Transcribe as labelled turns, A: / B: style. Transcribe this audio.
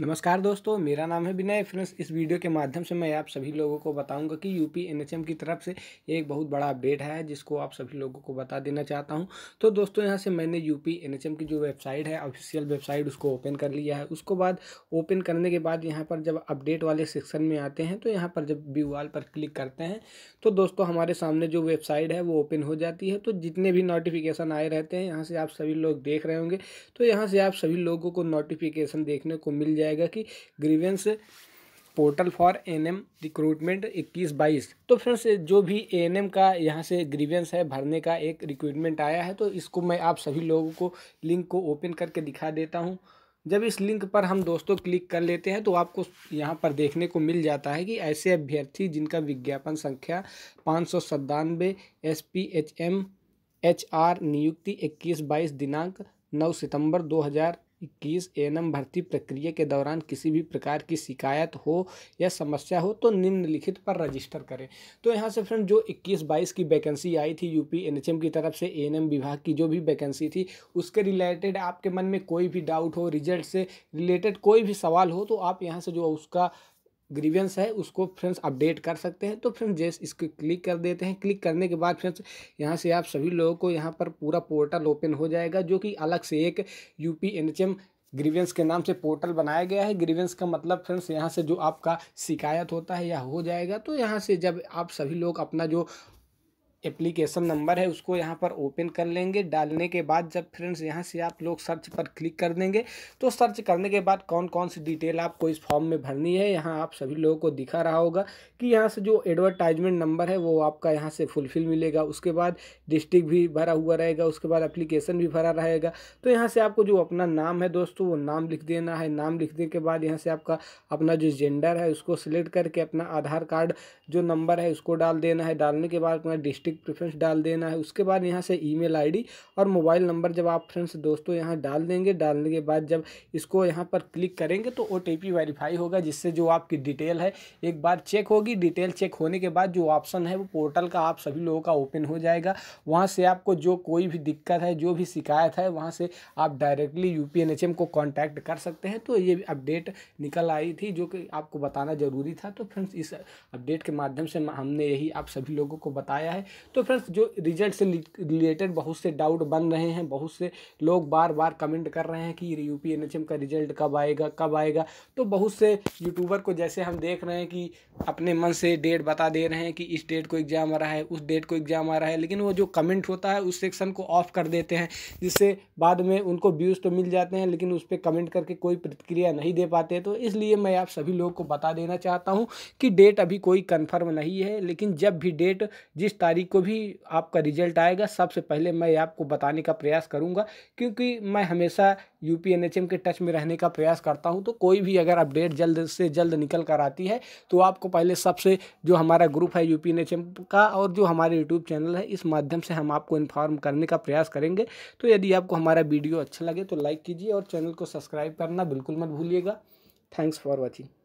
A: नमस्कार दोस्तों मेरा नाम है विनय फ्रेंड्स इस वीडियो के माध्यम से मैं आप सभी लोगों को बताऊंगा कि यूपी एनएचएम की तरफ से एक बहुत बड़ा अपडेट है जिसको आप सभी लोगों को बता देना चाहता हूं तो दोस्तों यहां से मैंने यूपी एनएचएम की जो वेबसाइट है ऑफिशियल वेबसाइट उसको ओपन कर लिया है उसको बाद ओपन करने के बाद यहाँ पर जब अपडेट वाले सेक्शन में आते हैं तो यहाँ पर जब व्यू वाल पर क्लिक करते हैं तो दोस्तों हमारे सामने जो वेबसाइट है वो ओपन हो जाती है तो जितने भी नोटिफिकेशन आए रहते हैं यहाँ से आप सभी लोग देख रहे होंगे तो यहाँ से आप सभी लोगों को नोटिफिकेशन देखने को मिल जाए जाएगा कि grievance portal for N M recruitment इक्कीस बाईस तो फ्रेंड्स जो भी एन एम का यहाँ से ग्रीवेंस है भरने का एक रिक्रूटमेंट आया है तो इसको मैं आप सभी लोगों को लिंक को ओपन करके दिखा देता हूँ जब इस लिंक पर हम दोस्तों क्लिक कर लेते हैं तो आपको यहाँ पर देखने को मिल जाता है कि ऐसे अभ्यर्थी जिनका विज्ञापन संख्या पाँच सौ सत्तानवे S P H M H R नियुक्ति इक्कीस बाईस दिनांक नौ सितंबर दो हज़ार इक्कीस एनम भर्ती प्रक्रिया के दौरान किसी भी प्रकार की शिकायत हो या समस्या हो तो निम्नलिखित पर रजिस्टर करें तो यहाँ से फ्रेंड जो इक्कीस बाईस की वैकेंसी आई थी यूपी एनएचएम की तरफ से एएनएम विभाग की जो भी वैकेंसी थी उसके रिलेटेड आपके मन में कोई भी डाउट हो रिजल्ट से रिलेटेड कोई भी सवाल हो तो आप यहाँ से जो उसका ग्रीवियंस है उसको फ्रेंड्स अपडेट कर सकते हैं तो फ्रेंड्स जैस इसको क्लिक कर देते हैं क्लिक करने के बाद फ्रेंड्स यहाँ से आप सभी लोगों को यहाँ पर पूरा पोर्टल ओपन हो जाएगा जो कि अलग से एक U P N H M grievance के नाम से पोर्टल बनाया गया है ग्रीवेंस का मतलब फ्रेंड्स यहाँ से जो आपका शिकायत होता है या हो जाएगा तो यहाँ से जब आप सभी लोग अपना जो एप्लीकेशन नंबर है उसको यहाँ पर ओपन कर लेंगे डालने के बाद जब फ्रेंड्स यहाँ से आप लोग सर्च पर क्लिक कर देंगे तो सर्च करने के बाद कौन कौन सी डिटेल आपको इस फॉर्म में भरनी है यहाँ आप सभी लोगों को दिखा रहा होगा कि यहाँ से जो एडवर्टाइजमेंट नंबर है वो आपका यहाँ से फुलफिल मिलेगा उसके बाद डिस्ट्रिक्ट भी भरा हुआ रहेगा उसके बाद अप्लीकेशन भी भरा रहेगा तो यहाँ से आपको जो अपना नाम है दोस्तों वो नाम लिख देना है नाम लिखने के बाद यहाँ से आपका अपना जो जेंडर है उसको सिलेक्ट करके अपना आधार कार्ड जो नंबर है उसको डाल देना है डालने के बाद अपना डिस्ट्रिक्ट बेसिक प्रेफरेंस डाल देना है उसके बाद यहाँ से ईमेल आईडी और मोबाइल नंबर जब आप फ्रेंड्स दोस्तों यहाँ डाल देंगे डालने के बाद जब इसको यहाँ पर क्लिक करेंगे तो ओ टी वेरीफाई होगा जिससे जो आपकी डिटेल है एक बार चेक होगी डिटेल चेक होने के बाद जो ऑप्शन है वो पोर्टल का आप सभी लोगों का ओपन हो जाएगा वहाँ से आपको जो कोई भी दिक्कत है जो भी शिकायत है वहाँ से आप डायरेक्टली यू को कॉन्टैक्ट कर सकते हैं तो ये अपडेट निकल आई थी जो कि आपको बताना ज़रूरी था तो फ्रेंड्स इस अपडेट के माध्यम से हमने यही आप सभी लोगों को बताया है तो फ्रेंड्स जो रिजल्ट से रिलेटेड बहुत से डाउट बन रहे हैं बहुत से लोग बार बार कमेंट कर रहे हैं कि यू पी का रिजल्ट कब आएगा कब आएगा तो बहुत से यूट्यूबर को जैसे हम देख रहे हैं कि अपने मन से डेट बता दे रहे हैं कि इस डेट को एग्ज़ाम आ रहा है उस डेट को एग्ज़ाम आ रहा है लेकिन वो जो कमेंट होता है उस सेक्शन को ऑफ कर देते हैं जिससे बाद में उनको व्यूज़ तो मिल जाते हैं लेकिन उस पर कमेंट करके कोई प्रतिक्रिया नहीं दे पाते तो इसलिए मैं आप सभी लोगों को बता देना चाहता हूँ कि डेट अभी कोई कन्फर्म नहीं है लेकिन जब भी डेट जिस तारीख को भी आपका रिजल्ट आएगा सबसे पहले मैं आपको बताने का प्रयास करूँगा क्योंकि मैं हमेशा यू पी के टच में रहने का प्रयास करता हूँ तो कोई भी अगर अपडेट जल्द से जल्द निकल कर आती है तो आपको पहले सबसे जो हमारा ग्रुप है यू पी का और जो हमारे यूट्यूब चैनल है इस माध्यम से हम आपको इन्फॉर्म करने का प्रयास करेंगे तो यदि आपको हमारा वीडियो अच्छा लगे तो लाइक कीजिए और चैनल को सब्सक्राइब करना बिल्कुल मत भूलिएगा थैंक्स फॉर वॉचिंग